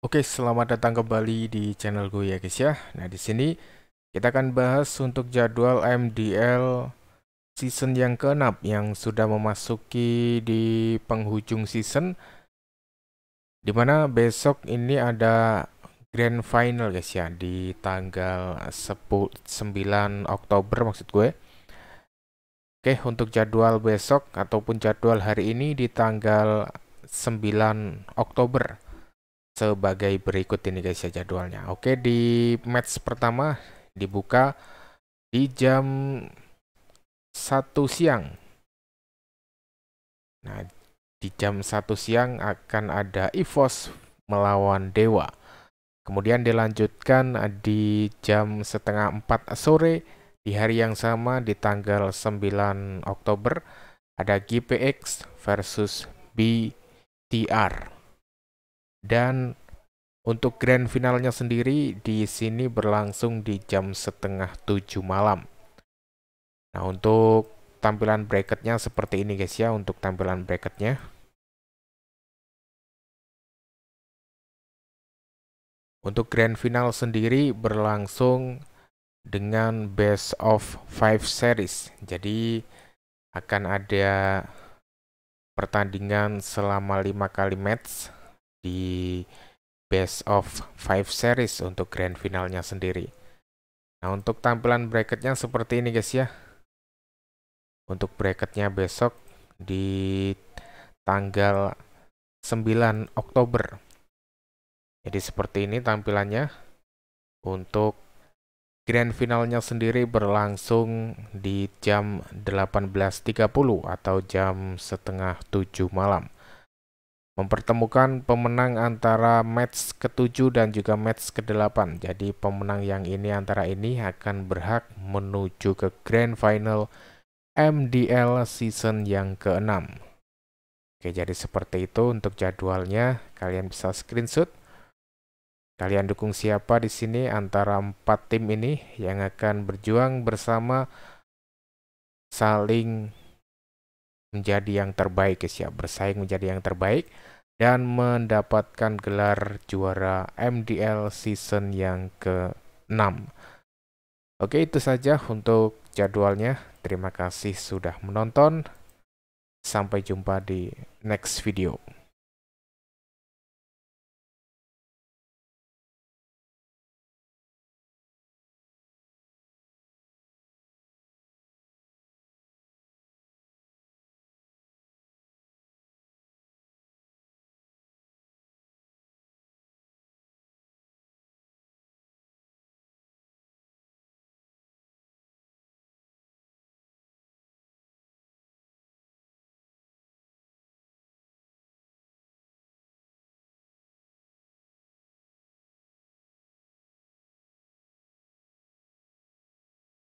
Oke, selamat datang kembali di channel gue ya guys ya. Nah, di sini kita akan bahas untuk jadwal MDL season yang ke-6 yang sudah memasuki di penghujung season dimana besok ini ada grand final guys ya di tanggal 10, 9 Oktober maksud gue. Oke, untuk jadwal besok ataupun jadwal hari ini di tanggal 9 Oktober sebagai berikut ini guys ya jadwalnya. Oke, di match pertama dibuka di jam 1 siang. Nah, di jam 1 siang akan ada EVOS melawan Dewa. Kemudian dilanjutkan di jam setengah 4 sore di hari yang sama di tanggal 9 Oktober ada GPX versus BTR. Dan untuk grand finalnya sendiri di sini berlangsung di jam setengah tujuh malam. Nah untuk tampilan bracketnya seperti ini guys ya untuk tampilan bracketnya. Untuk grand final sendiri berlangsung dengan best of five series. Jadi akan ada pertandingan selama lima kali match di best of 5 series untuk grand finalnya sendiri. Nah, untuk tampilan bracketnya seperti ini guys ya. Untuk bracketnya besok di tanggal 9 Oktober. Jadi seperti ini tampilannya. Untuk grand finalnya sendiri berlangsung di jam 18.30 atau jam setengah 7 malam mempertemukan pemenang antara match ke-7 dan juga match ke-8. Jadi pemenang yang ini antara ini akan berhak menuju ke grand final MDL season yang ke-6. Oke, jadi seperti itu untuk jadwalnya. Kalian bisa screenshot. Kalian dukung siapa di sini antara empat tim ini yang akan berjuang bersama saling menjadi yang terbaik guys ya, bersaing menjadi yang terbaik dan mendapatkan gelar juara MDL season yang ke-6. Oke, itu saja untuk jadwalnya. Terima kasih sudah menonton. Sampai jumpa di next video.